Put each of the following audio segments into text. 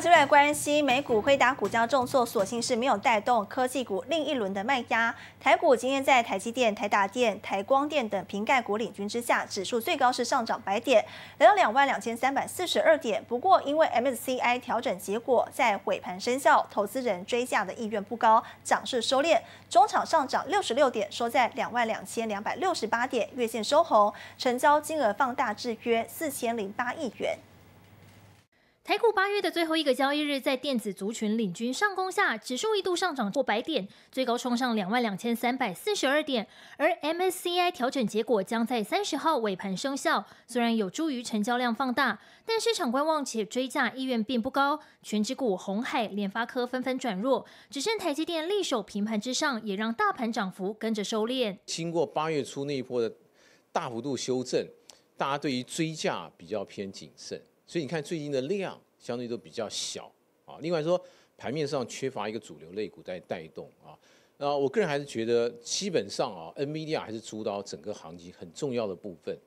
之外，关系美股辉达股价重挫，所幸是没有带动科技股另一轮的卖压。台股今天在台积电、台达电、台光电等平盖股领军之下，指数最高是上涨百点，来到两万两千三百四十二点。不过，因为 MSCI 调整结果在尾盘生效，投资人追价的意愿不高，涨势收敛。中场上涨六十六点，收在两万两千两百六十八点，月线收红，成交金额放大至约四千零八亿元。台股八月的最后一个交易日，在电子族群领军上攻下，指数一度上涨过百点，最高冲上两万两千三百四十二点。而 MSCI 调整结果将在三十号尾盘生效，虽然有助于成交量放大，但市场观望且追价意愿并不高。全指股红海、联发科纷纷转弱，只剩台积电力守平盘之上，也让大盘涨幅跟着收敛。经过八月初那一波的大幅度修正，大家对于追价比较偏谨慎。所以你看，最近的量相对都比较小啊。另外说，盘面上缺乏一个主流类股在带动啊。那我个人还是觉得，基本上啊，NVIDIA 还是主导整个行情很重要的部分。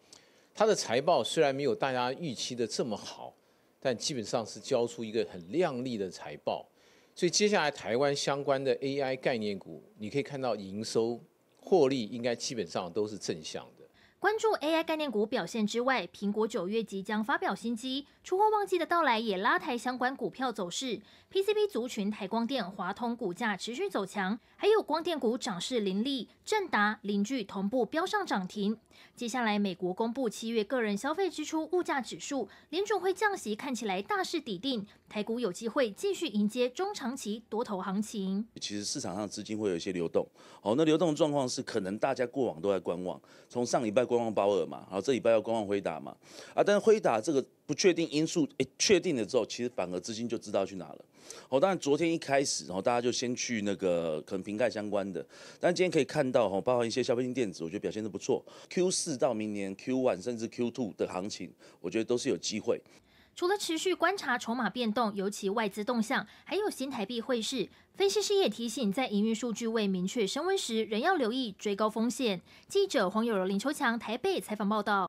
它的财报虽然没有大家预期的这么好，但基本上是交出一个很亮丽的财报。所以接下来台湾相关的 AI 概念股，你可以看到营收获利应该基本上都是正向的。关注 AI 概念股表现之外，苹果九月即将发表新机，出货旺季的到来也拉抬相关股票走势。PCB 族群台光电、华通股价持续走强，还有光电股涨势凌厉，正达、邻居同步飙上涨停。接下来，美国公布七月个人消费支出物价指数，联准会降息，看起来大势抵定，台股有机会继续迎接中长期多头行情。其实市场上资金会有一些流动，好，那流动状况是可能大家过往都在观望，从上礼拜。观望包尔嘛，然后这礼拜要观望辉达嘛，啊，但是辉达这个不确定因素，哎，确定了之后，其实反而资金就知道去哪了。哦，当然昨天一开始，然后大家就先去那个可能瓶盖相关的，但今天可以看到哈，包含一些消费性电子，我觉得表现的不错。Q 四到明年 Q one 甚至 Q two 的行情，我觉得都是有机会。除了持续观察筹码变动，尤其外资动向，还有新台币汇市。分析师也提醒，在营运数据未明确升温时，仍要留意追高风险。记者黄友柔、林秋强台北采访报道。